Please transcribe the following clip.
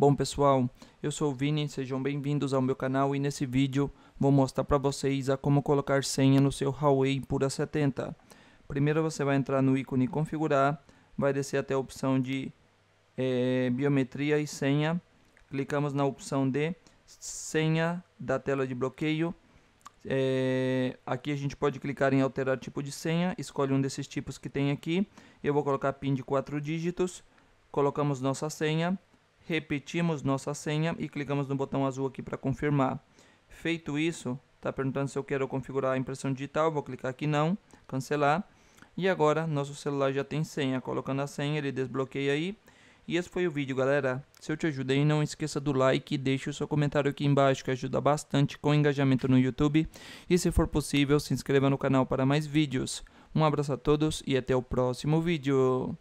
Bom pessoal, eu sou o Vini, sejam bem-vindos ao meu canal e nesse vídeo vou mostrar para vocês a como colocar senha no seu Huawei Pura 70. Primeiro você vai entrar no ícone configurar, vai descer até a opção de é, biometria e senha, clicamos na opção de senha da tela de bloqueio, é, aqui a gente pode clicar em alterar tipo de senha, escolhe um desses tipos que tem aqui, eu vou colocar PIN de 4 dígitos, colocamos nossa senha, repetimos nossa senha e clicamos no botão azul aqui para confirmar. Feito isso, está perguntando se eu quero configurar a impressão digital, vou clicar aqui não, cancelar. E agora nosso celular já tem senha, colocando a senha ele desbloqueia aí. E esse foi o vídeo galera, se eu te ajudei não esqueça do like e deixe o seu comentário aqui embaixo que ajuda bastante com o engajamento no YouTube. E se for possível se inscreva no canal para mais vídeos. Um abraço a todos e até o próximo vídeo.